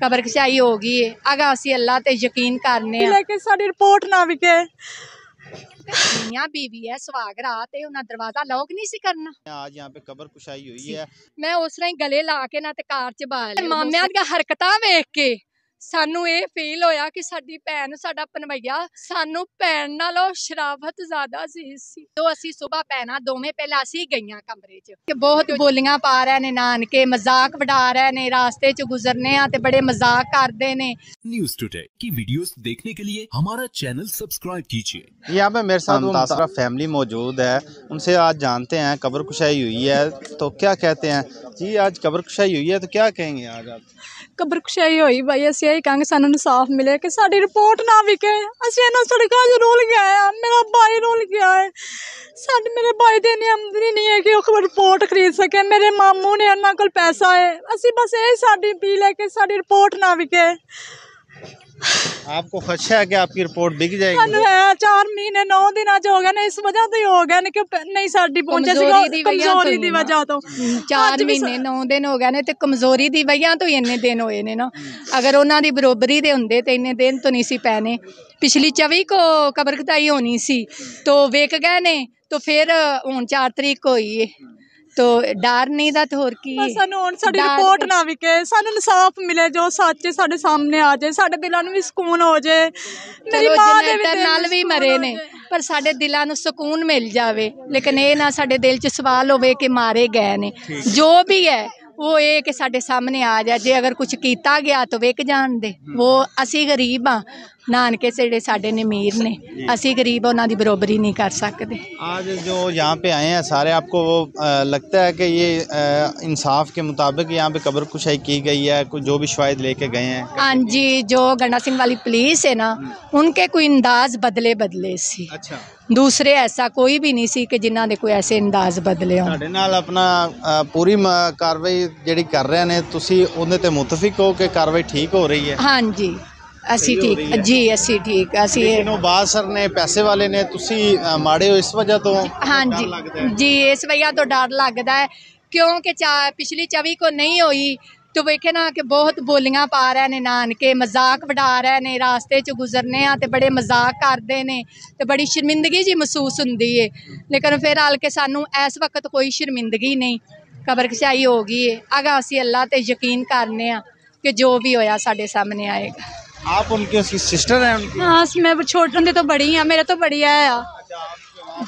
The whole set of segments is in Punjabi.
ਕਬਰ ਖਿਚਾਈ ਹੋ ਗਈ ਏ ਅਗਾ ਅਸੀਂ ਅੱਲਾ ਤੇ ਯਕੀਨ ਕਰਨੇ ਆ ਲੇਕਿਨ ਸਾਡੀ ਰਿਪੋਰਟ ਨਾ ਵਿਕੇ बीवी है सुहाग रहा दरवाजा लॉक नहीं सी करना हाँ, आज यहाँ पे कबर कुशाई हुई है मैं उस गले ला के ना कार च मामिया हरकत वेख के ਸਾਨੂੰ ਇਹ ਫੀਲ ਹੋਇਆ ਕਿ ਸਾਡੀ ਭੈਣ ਸਾਡਾ ਪਨਵਈਆ ਸਾਨੂੰ ਭੈਣ ਨਾਲੋਂ ਸ਼ਰਾਫਤ ਜ਼ਿਆਦਾ ਸੀ ਸੀ ਤੋਂ ਅਸੀਂ ਸਵੇਰ ਭੈਣਾ ਦੋਵੇਂ ਪਹਿਲਾਂ ਅਸੀਂ ਗਈਆਂ ਕਮਰੇ 'ਚ ਕਿ ਬਹੁਤ ਬੋਲੀਆਂ ਪਾ ਰਹੇ ਨੇ ਨਾਨਕੇ ਮਜ਼ਾਕ ਵਡਾ ਰਹੇ ਨੇ ਰਾਸਤੇ 'ਚ ਗੁਜ਼ਰਨੇ ਆ ਤੇ ਬੜੇ ਮਜ਼ਾਕ ਕਰਦੇ ਨੇ न्यूज टुडे की वीडियोस देखने के लिए हमारा चैनल सब्सक्राइब कीजिए यहाँ पे मेरे साथ मुतासरा फैमिली मौजूद है उनसे आज जानते हैं कब्र कुशाई हुई है तो क्या कहते हैं जी आज कब्र कुशाई हुई है तो क्या कहेंगे आज आप ਕਬਰ ਖੁਸ਼ਾਈ ਹੋਈ ਬਾਈ ਅਸੀਂ ਇਹ ਕਹਾਂਗੇ ਸਾਨੂੰ ਇਨਸਾਫ ਮਿਲੇ ਕਿ ਸਾਡੀ ਰਿਪੋਰਟ ਨਾ ਵਿਕੇ ਅਸੀਂ ਇਹਨਾਂ ਸੜਕਾਂ 'ਚ ਰੋਲ ਗਿਆ ਆ ਮੇਰਾ ਬਾਈ ਰੋਲ ਗਿਆ ਹੈ ਸਾਡੇ ਮੇਰੇ ਬਾਈ ਦੇ ਨੇ ਆਮਦਨੀ ਨਹੀਂ ਹੈ ਕਿ ਉਹ ਰਿਪੋਰਟ ਖਰੀਦ ਸਕੇ ਮੇਰੇ ਮਾਮੂ ਨੇ ਇਹਨਾਂ ਕੋਲ ਪੈਸਾ ਹੈ ਅਸੀਂ ਬਸ ਇਹ ਸਾਡੀ ਪੀ ਲੈ ਕੇ ਸਾਡੀ ਰਿਪੋਰਟ ਨਾ ਵਿਕੇ ਆਪਕੋ ਖਸ਼ਾ ਹੈ ਕਿ ਆਪਕੀ ਰਿਪੋਰਟ ਡਿੱਗ ਜਾਏਗੀ ਸਾਨੂੰ 4 ਮਹੀਨੇ 9 ਦਿਨਾਂ ਚ ਹੋ ਗਿਆ ਨੇ ਇਸ ਵਜ੍ਹਾ ਤੋਂ ਹੀ ਹੋ ਗਿਆ ਨੇ ਕਿ ਨਹੀਂ ਸਾਡੀ ਪਹੁੰਚਿਆ ਸੀ ਕਮਜ਼ੋਰੀ ਦੀ ਵਜ੍ਹਾ ਤੋਂ 4 ਮਹੀਨੇ 9 ਦਿਨ ਹੋ ਗਏ ਨੇ ਤੇ ਕਮਜ਼ੋਰੀ ਦੀ ਵਜ੍ਹਾ ਤੋਂ ਇੰਨੇ ਦਿਨ ਹੋਏ ਨੇ ਨਾ ਅਗਰ ਉਹਨਾਂ ਦੀ ਬਰੋਬਰੀ ਦੇ ਹੁੰਦੇ ਤੇ ਇੰਨੇ ਦਿਨ ਤੋਂ ਨਹੀਂ ਸੀ ਪੈਨੇ ਪਿਛਲੀ 24 ਕੋ ਕਬਰ ਖਤਾਈ ਹੋਣੀ ਸੀ ਤੋ ਵੇਖ ਗਏ ਨੇ ਤੋ ਫਿਰ ਹੁਣ 4 ਤਰੀਕ ਹੋਈ ਏ ਤੋ ਡਰ ਨਹੀਂ ਦਾ ਤੇ ਹੋਰ ਕੀ ਸਾਨੂੰ ਹੁਣ ਸਾਡੀ ਰਿਪੋਰਟ ਨਾ ਵਿਕੇ ਸਾਨੂੰ ਇਨਸਾਫ ਮਿਲੇ ਜੋ ਸੱਚ ਸਾਡੇ ਸਾਹਮਣੇ ਆ ਜਾਏ ਸਾਡੇ ਦਿਲਾਂ ਨੂੰ ਵੀ ਸਕੂਨ ਹੋ ਜਾਏ ਮੇਰੀ ਮਾਂ ਦੇ ਵੀ ਨਾਲ ਵੀ ਮਰੇ ਨੇ ਪਰ ਸਾਡੇ ਦਿਲਾਂ ਨੂੰ ਸਕੂਨ ਮਿਲ ਜਾਵੇ ਲੇਕਿਨ ਇਹ ਨਾ ਸਾਡੇ ਦਿਲ 'ਚ ਸਵਾਲ ਹੋਵੇ ਕਿ ਮਾਰੇ ਗਏ ਨੇ ਜੋ ਵੀ ਹੈ ਉਹ ਇਹ ਕਿ ਸਾਡੇ ਸਾਹਮਣੇ ਆ ਜਾ ਜੇ ਅਗਰ ਕੁਝ ਕੀਤਾ ਗਿਆ ਤਾਂ ਵੇਖ ਜਾਣ ਦੇ ਉਹ ਅਸੀਂ ਗਰੀਬ ਆ नानके जेडे साडे ने अमीर ने असी गरीब उन्हों की बराबरी नहीं कर सकते आज जो यहाँ पे आए हैं सारे आपको वो लगता है कि ये इंसाफ के मुताबिक यहाँ पे कब्र कुशाई की गई है जो भी शवाद लेके गए हैं हाँ जी जो गन्ना सिंह वाली पुलिस है ना हम्म। उनके कोई अंदाज बदले बदले से अच्छा दूसरे ऐसा कोई भी नहीं सी कि जिन्हों कोई ऐसे अंदाज बदले हो अपना पूरी कार्रवाई जी कर रहे हैं तुम मुतफिक हो कि कार्रवाई ठीक हो रही है हाँ जी ਅਸੀਂ ਠੀਕ ਜੀ ਅਸੀਂ ਠੀਕ ਅਸੀਂ ਇਹ- ਇਹਨੂੰ ਬਾਸਰ ਨੇ ਪੈਸੇ ਵਾਲੇ ਨੇ ਤੁਸੀਂ ਅ, ਮਾੜੇ ਹੋ ਇਸ ਵਜ੍ਹਾ ਤੋਂ ਹਾਂਜੀ ਡਰ ਲੱਗਦਾ ਹੈ। जी इस वजह तो डर लगता है क्योंकि चा- पिछली चवी को नहीं हुई तो वेखे ना कि बहुत बोलियां पा रहे ने नानके मजाक बढ़ा रहे ने रास्ते च गुजरने आ ते बड़े मजाक करते ने ते बड़ी शर्मिंदगी जी महसूस होंदी है लेकिन फिर आल के सानू इस वक्त कोई शर्मिंदगी नहीं कबर कशाई हो गई है अगर असी अल्लाह ते यकीन करने आ कि जो भी होया साडे सामने आएगा आप उनके सिस्टर हैं उनकी हाँ मैं छोटे तो बड़ी है मेरा तो बढ़िया है अच्छा,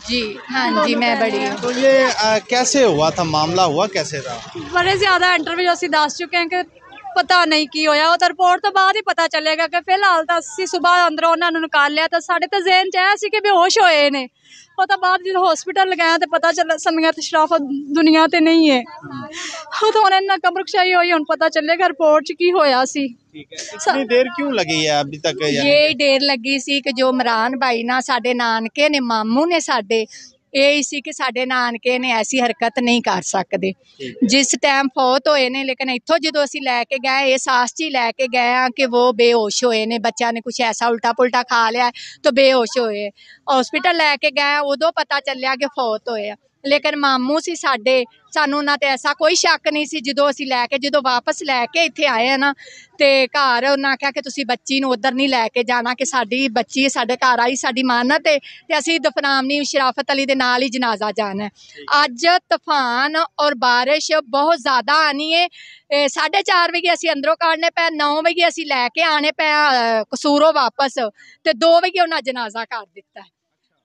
जी हाँ जी मैं बड़ी हूँ तो ये आ, कैसे हुआ था मामला हुआ कैसे था बड़े ज़्यादा इंटरव्यू अस दस चुके हैं कि ਪਤਾ ਨਹੀਂ ਕੀ ਹੋਇਆ ਉਹ ਤਾਂ ਰਿਪੋਰਟ ਤੋਂ ਬਾਅਦ ਹੀ ਪਤਾ ਚੱਲੇਗਾ ਕਿ ਫਿਲਹਾਲ ਤਾਂ ਅਸੀਂ ਸਵੇਰ ਅੰਦਰੋਂ ਉਹਨਾਂ ਨੂੰ ਨਿਕਾਲ ਲਿਆ ਤਾਂ ਸਾਡੇ ਤਾਂ ਜ਼ਿਹਨ 'ਚ ਆਇਆ ਸੀ ਕਿ ਬੇਹੋਸ਼ ਹੋਏ ਨੇ ਉਹ ਤਾਂ ਬਾਅਦ ਜਦੋਂ ਹਸਪੀਟਲ ਲਗਾਇਆ ਤੇ ਪਤਾ ਚੱਲਿਆ ਸੰਗਤ ਸ਼ਰਾਫਤ ਦੁਨੀਆ ਤੇ ਨਹੀਂ ਹੈ ਉਹ ਤਾਂ ਉਹਨਾਂ ਨਾਲ ਕਮਰਕਸ਼ਾਈ ਹੋਈ ਹੁਣ ਪਤਾ ਚੱਲੇਗਾ ਰਿਪੋਰਟ 'ਚ ਕੀ ਹੋਇਆ ਸੀ इतनी ਦੇਰ ਕਿਉਂ ਲੱਗੀ ਹੈ ਅਭੀ ਤੱਕ ਇਹ ਦੇਰ ਲੱਗੀ ਸੀ ਕਿ ਜੋ ਇਮਰਾਨ ਭਾਈ ਨਾਲ ਸਾਡੇ ਨਾਨਕੇ ਨੇ ਮਾਮੂ ਨੇ ਸਾਡੇ ਇਹ ਸੀ ਕਿ ਸਾਡੇ ਨਾਨਕੇ ਨੇ ਐਸੀ ਹਰਕਤ ਨਹੀਂ ਕਰ ਸਕਦੇ ਜਿਸ ਟਾਈਮ ਫੌਤ ਹੋਏ ਨੇ ਲੇਕਿਨ ਇੱਥੋਂ ਜਦੋਂ ਅਸੀਂ ਲੈ ਕੇ ਗਏ ਇਹ ਸਾਸ ਚ ਹੀ ਲੈ ਕੇ ਗਏ ਆ ਕਿ ਉਹ ਬੇਹੋਸ਼ ਹੋਏ ਨੇ ਬੱਚਾ ਨੇ ਕੁਝ ਐਸਾ ਉਲਟਾ ਪੁਲਟਾ ਖਾ ਲਿਆ ਤਾਂ ਬੇਹੋਸ਼ ਹੋਏ ਹਸਪੀਟਲ ਲੈ ਕੇ ਗਏ ਉਦੋਂ ਪਤਾ ਚੱਲਿਆ ਕਿ ਫੌਤ ਹੋਏ ਆ ਲੇਕਿਨ ਮਾਮੂ ਸੀ ਸਾਡੇ ਸਾਨੂੰ ਉਹਨਾਂ ਤੇ ਐਸਾ ਕੋਈ ਸ਼ੱਕ ਨਹੀਂ ਸੀ ਜਦੋਂ ਅਸੀਂ ਲੈ ਕੇ ਜਦੋਂ ਵਾਪਸ ਲੈ ਕੇ ਇੱਥੇ ਆਏ ਆ ਨਾ ਤੇ ਘਰ ਉਹਨਾਂ ਆਖਿਆ ਕਿ ਤੁਸੀਂ ਬੱਚੀ ਨੂੰ ਉਧਰ ਨਹੀਂ ਲੈ ਕੇ ਜਾਣਾ ਕਿ ਸਾਡੀ ਬੱਚੀ ਸਾਡੇ ਘਰ ਆਈ ਸਾਡੀ ਮਾਨਤ ਤੇ ਤੇ ਅਸੀਂ ਦਫਨਾਮਨੀ ਸ਼ਰਾਫਤ ਅਲੀ ਦੇ ਨਾਲ ਹੀ ਜਨਾਜ਼ਾ ਜਾਣਾ ਅੱਜ ਤੂਫਾਨ ਔਰ ਬਾਰਿਸ਼ ਬਹੁਤ ਜ਼ਿਆਦਾ ਆਣੀ ਹੈ 4:30 ਵਜੇ ਅਸੀਂ ਅੰਦਰੋਂ ਕਾੜਨੇ ਪਏ 9 ਵਜੇ ਅਸੀਂ ਲੈ ਕੇ ਆਣੇ ਪਏ ਕਸੂਰੋਂ ਵਾਪਸ ਤੇ 2 ਵਜੇ ਉਹਨਾਂ ਜਨਾਜ਼ਾ ਕਰ ਦਿੱਤਾ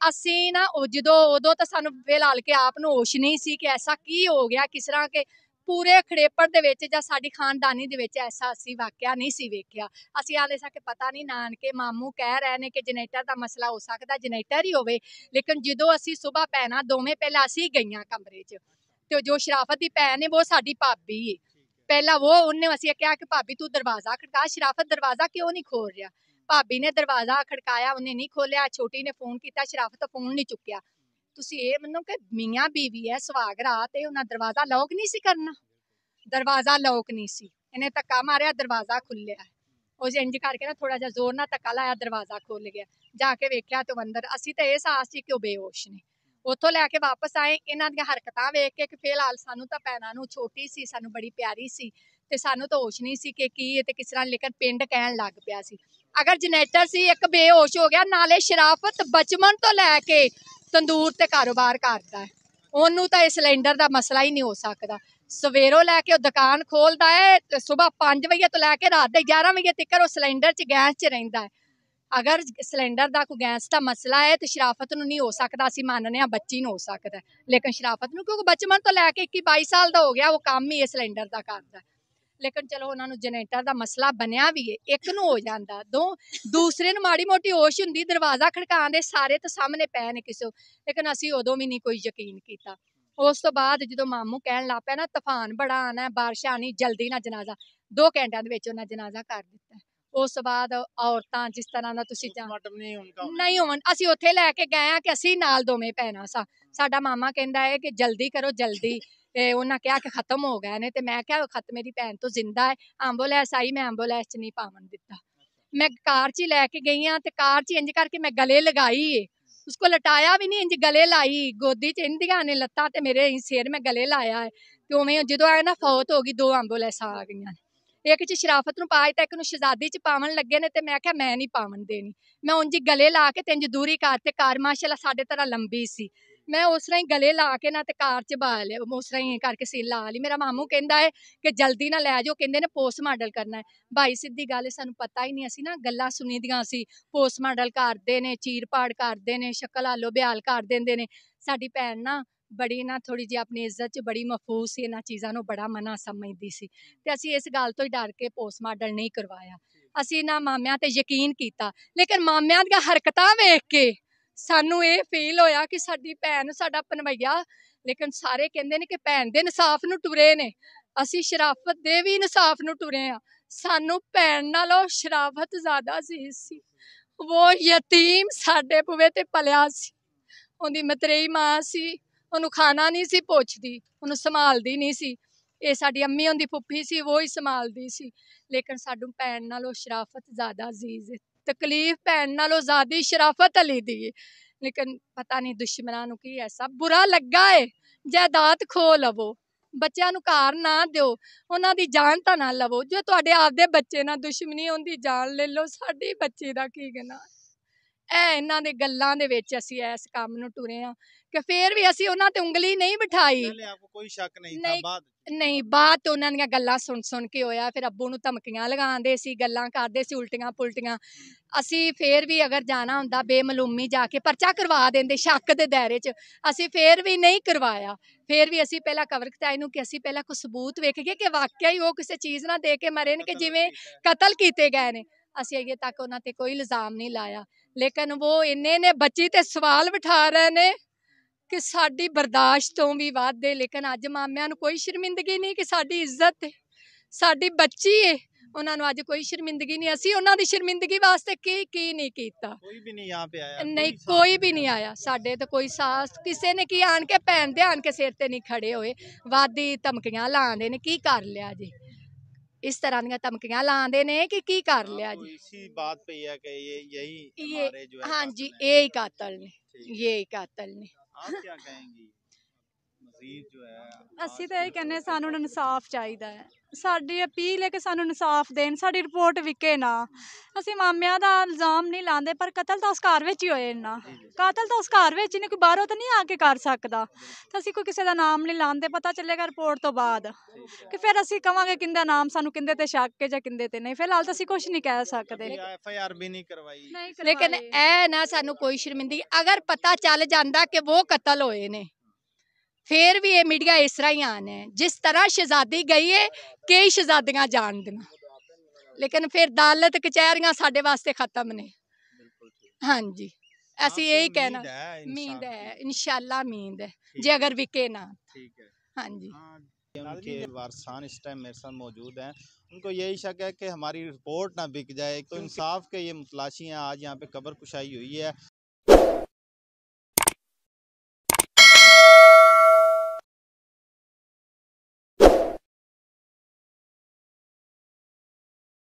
ਅਸੀਂ ਨਾ ਉਹ ਜਦੋਂ ਉਦੋਂ ਤਾਂ ਸਾਨੂੰ ਫਿਲਹਾਲ ਕੇ ਆਪ ਨੂੰ ਹੋਸ਼ ਨਹੀਂ ਸੀ ਕਿ ਐਸਾ ਕੀ ਹੋ ਗਿਆ ਕਿਸ ਤਰ੍ਹਾਂ ਕਿ ਪੂਰੇ ਖੜੇਪੜ ਦੇ ਵਿੱਚ ਜਾਂ ਸਾਡੀ ਖਾਨਦਾਨੀ ਦੇ ਵਿੱਚ ਐਸਾ ਅਸੀਂ ਵਾਕਿਆ ਨਹੀਂ ਸੀ ਵੇਖਿਆ ਅਸੀਂ ਆਲੇ ਸਾ ਕਿ ਪਤਾ ਨਹੀਂ ਨਾਨਕੇ ਮਾਮੂ ਕਹਿ ਰਹੇ ਨੇ ਕਿ ਜਨੇਟਰ ਦਾ ਮਸਲਾ ਹੋ ਸਕਦਾ ਜਨੇਟਰ ਹੀ ਹੋਵੇ ਲੇਕਿਨ ਜਦੋਂ ਅਸੀਂ ਸਵੇਰ ਪੈਣਾ ਦੋਵੇਂ ਪਹਿਲਾਂ ਅਸੀਂ ਗਈਆਂ ਕਮਰੇ 'ਚ ਤੇ ਜੋ ਸ਼ਰਾਫਤ ਦੀ ਭੈਣ ਨੇ ਉਹ ਸਾਡੀ ਭਾਬੀ ਹੈ ਪਹਿਲਾਂ ਉਹ ਉਹਨੇ ਅਸੀਂ ਕਿਹਾ ਕਿ ਭਾਬੀ ਤੂੰ ਦਰਵਾਜ਼ਾ ਖੜਕਾ ਸ਼ਰਾਫਤ ਦਰਵਾਜ਼ਾ ਕਿਉਂ ਨਹੀਂ ਖੋਲ ਰਿਹਾ ਭਾਬੀ ਨੇ ਦਰਵਾਜ਼ਾ ਖੜਕਾਇਆ ਉਹਨੇ ਨਹੀਂ ਖੋਲਿਆ ਛੋਟੀ ਨੇ ਫੋਨ ਕੀਤਾ ਸ਼ਰਾਫਤ ਫੋਨ ਨਹੀਂ ਚੁੱਕਿਆ ਤੁਸੀਂ ਇਹ ਮੰਨੋ ਕਿ ਮੀਆਂ ਬੀਵੀ ਐ ਸਵਾਗਰਾ ਤੇ ਉਹਨਾਂ ਦਰਵਾਜ਼ਾ ਲੋਕ ਨਹੀਂ ਸੀ ਕਰਨਾ ਦਰਵਾਜ਼ਾ ਲੋਕ ਨਹੀਂ ਸੀ ਇਹਨੇ ਧੱਕਾ ਮਾਰਿਆ ਦਰਵਾਜ਼ਾ ਖੁੱਲਿਆ ਉਹ ਇੰਜ ਕਰਕੇ ਨਾ ਥੋੜਾ ਜਿਹਾ ਜ਼ੋਰ ਨਾਲ ਧੱਕਾ ਲਾਇਆ ਦਰਵਾਜ਼ਾ ਖੁੱਲ ਗਿਆ ਜਾ ਕੇ ਵੇਖਿਆ ਤੇ ਅੰਦਰ ਅਸੀਂ ਤਾਂ ਇਹ ਸਾਹ ਸੀ ਕਿ ਉਹ ਬੇਹੋਸ਼ ਨੇ ਉੱਥੋਂ ਲੈ ਕੇ ਵਾਪਸ ਆਏ ਇਹਨਾਂ ਦੀਆਂ ਹਰਕਤਾਂ ਵੇਖ ਕੇ ਕਿ ਫਿਲਹਾਲ ਸਾਨੂੰ ਤਾਂ ਪੈਣਾ ਨੂੰ ਛੋਟੀ ਸੀ ਸਾਨੂੰ ਬੜੀ ਪਿਆਰੀ ਸੀ ਤੇ ਸਾਨੂੰ ਤਾਂ ਹੋਸ਼ ਨਹੀਂ ਸੀ ਕਿ ਕੀ ਤੇ ਕਿਸ ਤਰ੍ਹਾਂ ਲੇਕਿਨ ਪਿੰਡ ਕਹਿਣ ਲੱਗ ਪਿਆ ਸੀ ਅਗਰ ਜਨਰੇਟਰ ਸੀ ਇੱਕ ਬੇਹੋਸ਼ ਹੋ ਗਿਆ ਨਾਲੇ ਸ਼ਰਾਫਤ ਬਚਮਨ ਤੋਂ ਲੈ ਕੇ ਤੰਦੂਰ ਤੇ ਕਾਰੋਬਾਰ ਕਰਦਾ ਉਹਨੂੰ ਤਾਂ ਇਸ ਸਿਲੰਡਰ ਦਾ ਮਸਲਾ ਹੀ ਨਹੀਂ ਹੋ ਸਕਦਾ ਸਵੇਰੋਂ ਲੈ ਕੇ ਉਹ ਦੁਕਾਨ ਖੋਲਦਾ ਹੈ ਸਵੇਰ 5 ਵਜੇ ਤੋਂ ਲੈ ਕੇ ਰਾਤ ਦੇ 11 ਵਜੇ ਤੱਕ ਉਹ ਸਿਲੰਡਰ 'ਚ ਗੈਸ 'ਚ ਰਹਿੰਦਾ ਹੈ ਅਗਰ ਸਿਲੰਡਰ ਦਾ ਕੋਈ ਗੈਸ ਦਾ ਮਸਲਾ ਹੈ ਤੇ ਸ਼ਰਾਫਤ ਨੂੰ ਨਹੀਂ ਹੋ ਸਕਦਾ ਅਸੀਂ ਮੰਨਨੇ ਆ ਬੱਚੀ ਨੂੰ ਹੋ ਸਕਦਾ ਲੇਕਿਨ ਸ਼ਰਾਫਤ ਨੂੰ ਕਿਉਂਕਿ ਬਚਪਨ ਤੋਂ ਲੈ ਕੇ 21 22 ਸਾਲ ਦਾ ਹੋ ਗਿਆ ਉਹ ਕੰਮ ਹੀ ਇਹ ਸਿਲੰਡਰ ਦਾ ਕਰਦਾ ਲੇਕਿਨ ਚਲੋ ਉਹਨਾਂ ਨੂੰ ਜਨਰੇਟਰ ਦਾ ਮਸਲਾ ਬਣਿਆ ਵੀ ਏ ਇੱਕ ਨੂੰ ਹੋ ਜਾਂਦਾ ਦੋ ਦੂਸਰੇ ਨੂੰ ਮਾੜੀ ਮੋਟੀ ਹੋਸ਼ ਹੁੰਦੀ ਦਰਵਾਜ਼ਾ ਖੜਕਾਉਣ ਦੇ ਸਾਰੇ ਤਾਂ ਸਾਹਮਣੇ ਪੈ ਨੇ ਕਿਸੇ ਲੇਕਿਨ ਅਸੀਂ ਉਦੋਂ ਵੀ ਨਹੀਂ ਕੋਈ ਯਕੀਨ ਕੀਤਾ ਉਸ ਤੋਂ ਬਾਅਦ ਜਦੋਂ ਮਾਮੂ ਕਹਿਣ ਲੱਗ ਪਿਆ ਨਾ ਤੂਫਾਨ ਬੜਾ ਆਣਾ ਬਾਰਿਸ਼ ਆਣੀ ਜਲਦੀ ਨਾ ਜਨਾਜ਼ਾ ਦੋ ਘੰਟਿਆਂ ਦੇ ਵਿੱਚ ਉਹਨਾਂ ਜਨਾਜ਼ਾ ਕਰ ਦਿੱਤਾ ਉਸ ਤੋਂ ਬਾਅਦ ਔਰਤਾਂ ਜਿਸ ਤਰ੍ਹਾਂ ਦਾ ਤੁਸੀਂ ਜਾਣ ਨਹੀਂ ਹੋਣ ਅਸੀਂ ਉੱਥੇ ਲੈ ਕੇ ਗਏ ਆ ਕਿ ਅਸੀਂ ਨਾਲ ਦੋਵੇਂ ਪੈਣਾ ਸਾ ਸਾਡਾ ਮਾਮਾ ਕਹਿੰਦਾ ਹੈ ਕਿ ਜਲਦੀ ਕਰੋ ਜਲਦੀ ਤੇ ਉਹਨਾਂ ਕਿਹਾ ਕਿ ਖਤਮ ਹੋ ਗਏ ਨੇ ਤੇ ਮੈਂ ਕਿਹਾ ਖਤ ਮੇਰੀ ਭੈਣ ਤੋਂ ਜ਼ਿੰਦਾ ਹੈ ਐਂਬੂਲੈਂਸ ਆਈ ਮੈਂ ਐਂਬੂਲੈਂਸ 'ਚ ਨਹੀਂ ਪਾਵਣ ਦਿੱਤਾ ਮੈਂ ਕਾਰ 'ਚ ਲੈ ਕੇ ਗਈ ਆ ਤੇ ਕਾਰ 'ਚ ਇੰਜ ਕਰਕੇ ਮੈਂ ਗਲੇ ਲਗਾਈ ਉਸ ਉਸਕੋ ਲਟਾਇਆ ਵੀ ਨਹੀਂ ਇੰਜ ਗਲੇ ਲਾਈ ਗੋਦੀ 'ਚ ਇੰਦੀਆਂ ਨੇ ਲੱਤਾਂ ਤੇ ਮੇਰੇ ਸਿਰ ਮੈਂ ਗਲੇ ਲਾਇਆ ਤੇ ਉਵੇਂ ਜਦੋਂ ਆਇਆ ਨਾ ਫੌਤ ਹੋ ਗਈ ਦੋ ਐਂਬੂਲੈਂਸ ਆ ਗਈਆਂ ਇੱਕ 'ਚ ਸ਼ਰਾਫਤ ਨੂੰ ਪਾਇ ਤਾਂ ਇੱਕ ਨੂੰ ਸ਼ਹਜ਼ਾਦੀ 'ਚ ਪਾਵਣ ਲੱਗੇ ਨੇ ਤੇ ਮੈਂ ਕਿਹਾ ਮੈਂ ਨਹੀਂ ਪਾਵਣ ਦੇਣੀ ਮੈਂ ਉਂਝ ਗਲੇ ਲਾ ਕੇ ਤੇ ਇੰਜ ਦੂਰੀ ਕਰ ਤੇ ਕਾਰ ਮਾਸ਼ਾਅੱਲਾ ਸਾਡੇ ਤਰ੍ਹਾਂ ਲੰਬੀ ਸੀ ਮੈਂ ਉਸ ਤਰ੍ਹਾਂ ਹੀ ਗਲੇ ਲਾ ਕੇ ਨਾ ਤੇ ਕਾਰ 'ਚ ਬਾ ਲਿਆ ਉਸ ਤਰ੍ਹਾਂ ਹੀ ਕਰਕੇ ਸੀ ਲਾ ਲਈ ਮੇਰਾ ਮਾਮੂ ਕਹਿੰਦਾ ਹੈ ਕਿ ਜਲਦੀ ਨਾ ਲੈ ਜਾਓ ਕਹਿੰਦੇ ਨੇ ਪੋਸਟ ਮਾਡਲ ਕਰਨਾ ਹੈ ਭਾਈ ਸਿੱਧੀ ਗੱਲ ਸਾਨੂੰ ਪਤਾ ਹੀ ਨਹੀਂ ਅਸੀਂ ਨਾ ਗੱਲਾਂ ਸੁਣੀਦੀਆਂ ਸੀ ਪੋਸਟ ਮਾਡਲ ਕਰਦੇ ਨੇ ਚੀਰ ਪਾੜ ਕਰਦੇ ਨੇ ਸ਼ਕਲ ਲੋ ਬਿਆਲ ਕਰ ਦਿੰਦੇ ਨੇ ਸਾਡੀ ਭੈਣ ਨਾ ਬੜੀ ਨਾ ਥੋੜੀ ਜੀ ਆਪਣੀ ਇੱਜ਼ਤ 'ਚ ਬੜੀ ਮਫੂਸ ਸੀ ਇਹਨਾਂ ਚੀਜ਼ਾਂ ਨੂੰ ਬੜਾ ਮਨਾ ਸਮਝਦੀ ਸੀ ਤੇ ਅਸੀਂ ਇਸ ਗੱਲ ਤੋਂ ਹੀ ਡਰ ਕੇ ਪੋਸਟ ਮਾਡਲ ਨਹੀਂ ਕਰਵਾਇਆ ਅਸੀਂ ਨਾ ਮਾਮਿਆਂ ਤੇ ਯਕੀਨ ਕੀਤਾ ਲੇਕਿਨ ਮਾਮਿਆਂ ਦੀਆਂ ਹਰਕਤਾਂ ਵੇਖ ਕੇ ਸਾਨੂੰ ਇਹ ਫੀਲ ਹੋਇਆ ਕਿ ਸਾਡੀ ਭੈਣ ਸਾਡਾ ਪਨਵਈਆ ਲੇਕਿਨ ਸਾਰੇ ਕਹਿੰਦੇ ਨੇ ਕਿ ਭੈਣ ਦੇ ਇਨਸਾਫ ਨੂੰ ਟੁਰੇ ਨੇ ਅਸੀਂ ਸ਼ਰਾਫਤ ਦੇ ਵੀ ਇਨਸਾਫ ਨੂੰ ਟੁਰੇ ਆ ਸਾਨੂੰ ਭੈਣ ਨਾਲੋਂ ਸ਼ਰਾਫਤ ਜ਼ਿਆਦਾ ਅਜ਼ੀਜ਼ ਸੀ ਉਹ ਯਤੀਮ ਸਾਡੇ ਪੁਵੇ ਤੇ ਪਲਿਆ ਸੀ ਉਹਦੀ ਮਤਰੇਈ ਮਾਂ ਸੀ ਉਹਨੂੰ ਖਾਣਾ ਨਹੀਂ ਸੀ ਪੁੱਛਦੀ ਉਹਨੂੰ ਸੰਭਾਲਦੀ ਨਹੀਂ ਸੀ ਇਹ ਸਾਡੀ ਅੰਮੀ ਉਹਦੀ ਫੁੱਫੀ ਸੀ ਉਹ ਹੀ ਸੰਭਾਲਦੀ ਸੀ ਲੇਕਿਨ ਸਾਡੂ ਭੈਣ ਨਾਲੋਂ ਸ਼ਰਾਫਤ ਜ਼ਿਆਦਾ ਅਜ਼ੀਜ਼ ਹੈ ਤਕਲੀਫ ਭੈਣ ਨਾਲੋਂ ਜ਼ਿਆਦੀ ਸ਼ਰਾਫਤ ਅਲੀ ਦੀ ਲੇਕਿਨ ਪਤਾ ਨਹੀਂ ਦੁਸ਼ਮਣਾਂ ਨੂੰ ਕੀ ਐਸਾ ਬੁਰਾ ਲੱਗਾ ਏ ਜਾਇਦਾਦ ਖੋ ਲਵੋ ਬੱਚਿਆਂ ਨੂੰ ਘਰ ਨਾ ਦਿਓ ਉਹਨਾਂ ਦੀ ਜਾਨ ਤਾਂ ਨਾ ਲਵੋ ਜੇ ਤੁਹਾਡੇ ਆਪਦੇ ਬੱਚੇ ਨਾਲ ਦੁਸ਼ਮਣੀ ਹੁੰਦੀ ਜਾਨ ਲੈ ਲਓ ਸਾਡੀ ਬੱਚੀ ਦਾ ਕੀ ਗਨਾ ਇਹ ਇਹਨਾਂ ਦੇ ਗੱਲਾਂ ਦੇ ਵਿੱਚ ਅਸੀਂ ਇਸ ਕੰਮ ਨੂੰ ਟੁਰੇ ਆ ਕਿ ਫੇਰ ਵੀ ਅਸੀਂ ਉਹਨਾਂ ਤੇ ਉਂਗਲੀ ਨਹੀਂ ਬਿਠਾਈ ਕੋਈ ਸ਼ੱਕ ਨਹੀਂ ਤਾਂ ਨਹੀਂ- ਬਾਅਦ ਨਹੀਂ ਬਾਤ ਉਹਨਾਂ ਦੀਆਂ ਗੱਲਾਂ ਸੁਣ ਸੁਣ ਕੇ ਹੋਇਆ ਫਿਰ ਅੱਬੂ ਨੂੰ ਧਮਕੀਆਂ ਲਗਾਉਂਦੇ ਸੀ ਗੱਲਾਂ ਕਰਦੇ ਸੀ ਉਲਟੀਆਂ ਪੁਲਟੀਆਂ ਅਸੀਂ ਫੇਰ ਵੀ ਅਗਰ ਜਾਣਾ ਹੁੰਦਾ ਬੇਮਲੂਮੀ ਜਾ ਕੇ ਪਰਚਾ ਕਰਵਾ ਦਿੰਦੇ ਸ਼ੱਕ ਦੇ ਦਾਇਰੇ 'ਚ ਅਸੀਂ ਫੇਰ ਵੀ ਨਹੀਂ ਕਰਵਾਇਆ ਫੇਰ ਵੀ ਅਸੀਂ ਪਹਿਲਾਂ ਕਵਰਕਤਾਈ ਨੂੰ ਕਿ ਅਸੀਂ ਪਹਿਲਾਂ ਕੋਈ ਸਬੂਤ ਵੇਖ ਕੇ ਕਿ ਵਾਕਿਆ ਹੀ ਉਹ ਕਿਸੇ ਚੀਜ਼ ਨਾਲ ਦੇ ਕੇ ਮਰੇ ਨੇ ਕਿ ਜਿਵੇਂ ਕਤਲ ਕੀਤੇ ਗਏ ਨੇ ਅਸੀਂ ਅਜੇ ਤੱਕ ਉਹਨਾਂ ਤੇ ਕੋਈ ਇਲਜ਼ਾਮ ਨਹੀਂ ਲਾਇਆ ਲੇਕਿਨ ਉਹ ਇੰਨੇ ਨੇ ਬੱਚੀ ਤੇ ਸਵਾਲ ਬਿਠਾ ਰਹੇ ਨੇ ਕਿ ਸਾਡੀ ਬਰਦਾਸ਼ਤ ਤੋਂ ਵੀ ਵੱਧ ਦੇ ਲੇਕਿਨ ਅੱਜ ਮਾਮਿਆਂ ਨੂੰ ਕੋਈ ਸ਼ਰਮਿੰਦਗੀ ਨਹੀਂ ਕਿ ਸਾਡੀ ਇੱਜ਼ਤ ਹੈ ਸਾਡੀ ਬੱਚੀ ਹੈ ਉਹਨਾਂ ਨੂੰ ਅੱਜ ਕੋਈ ਸ਼ਰਮਿੰਦਗੀ ਨਹੀਂ ਅਸੀਂ ਉਹਨਾਂ ਦੀ ਸ਼ਰਮਿੰਦਗੀ ਵਾਸਤੇ ਕੀ ਕੀ ਨਹੀਂ ਕੀਤਾ ਕੋਈ ਵੀ ਨਹੀਂ ਯਹਾਂ ਪੇ ਆਇਆ ਨਹੀਂ ਕੋਈ ਵੀ ਨਹੀਂ ਆਇਆ ਸਾਡੇ ਤੇ ਕੋਈ ਸਾਥ ਕਿਸੇ ਨੇ ਕੀ ਆਣ ਕੇ ਭੈਣ ਧਿਆਨ ਕੇ ਸਿਰ ਤੇ ਨਹੀਂ ਖੜੇ ਹੋਏ ਵਾਦੀ ਧਮਕੀਆਂ ਲਾਉਂਦੇ ਨੇ ਕੀ ਕਰ ਲਿਆ ਜੀ ਇਸ ਤਰ੍ਹਾਂ ਦੀਆਂ ਧਮਕੀਆਂ ਲਾਉਂਦੇ ਨੇ ਕਿ ਕੀ ਕਰ ਲਿਆ ਜੀ ਇਸੀ ਬਾਤ ਪਈ ਆ ਕਿ ਇਹ ਯਹੀ ਹਮਾਰੇ ਜੋ ਹੈ ਹਾਂਜੀ ਇਹ ਹੀ ਕਾਤਲ ਨੇ ਇਹ ਹੀ ਕਾਤਲ ਨੇ ਆਪ ਕੀ ਕਹੇਂਗੀ ਤਕਰੀਰ ਜੋ ਹੈ ਅਸੀਂ ਤਾਂ ਇਹ ਕਹਿੰਦੇ ਸਾਨੂੰ ਇਨਸਾਫ ਚਾਹੀਦਾ ਹੈ ਸਾਡੀ ਅਪੀਲ ਹੈ ਕਿ ਸਾਨੂੰ ਇਨਸਾਫ ਦੇਣ ਸਾਡੀ ਰਿਪੋਰਟ ਵਿਕੇ ਨਾ ਅਸੀਂ ਮਾਮਿਆਂ ਦਾ ਇਲਜ਼ਾਮ ਨਹੀਂ ਲਾਉਂਦੇ ਪਰ ਕਤਲ ਤਾਂ ਉਸ ਘਰ ਵਿੱਚ ਹੀ ਹੋਏ ਨਾ ਕਤਲ ਤਾਂ ਉਸ ਘਰ ਵਿੱਚ ਹੀ ਕੋਈ ਬਾਹਰੋਂ ਤਾਂ ਨਹੀਂ ਆ ਕੇ ਕਰ ਸਕਦਾ ਤਾਂ ਅਸੀਂ ਕੋਈ ਕਿਸੇ ਦਾ ਨਾਮ ਨਹੀਂ ਲਾਉਂਦੇ ਪਤਾ ਚੱਲੇਗਾ ਰਿਪੋਰਟ ਤੋਂ ਬਾਅਦ ਕਿ ਫਿਰ ਅਸੀਂ ਕਵਾਂਗੇ ਕਿੰਦਾ ਨਾਮ ਸਾਨੂੰ ਕਿੰਦੇ ਤੇ ਸ਼ੱਕ ਹੈ ਜਾਂ ਕਿੰਦੇ ਤੇ ਨਹੀਂ ਫਿਲਹਾਲ ਤਾਂ ਅਸੀਂ ਕੁਝ ਨਹੀਂ ਕਹਿ ਸਕਦੇ ਐਫ ਆਈ ਆਰ ਵੀ ਨਹੀਂ ਕਰਵਾਈ ਲੇਕਿਨ ਇਹ ਨਾ ਸਾਨੂੰ ਕੋਈ ਸ਼ਰਮਿੰਦਗੀ ਅਗਰ ਪਤਾ ਚੱਲ ਜਾਂਦਾ ਕਿ ਉਹ ਕਤਲ ਹੋਏ ਨੇ फिर भी ये मीडिया इस तरह ही आने जिस तरह शहजादी गई है कई शहजादियाँ जान दिया लेकिन फिर दालत कचहरियाँ साढ़े वास्ते खत्म ने हाँ जी असं यही कहना उम्मीद है इनशाला उम्मीद है जे अगर विके ना हाँ जी उनके वारसान इस टाइम मेरे साथ मौजूद हैं उनको यही शक है कि हमारी रिपोर्ट ना बिक जाए तो इंसाफ के ये मुतलाशी हैं आज यहाँ पे कब्र कुशाई हुई है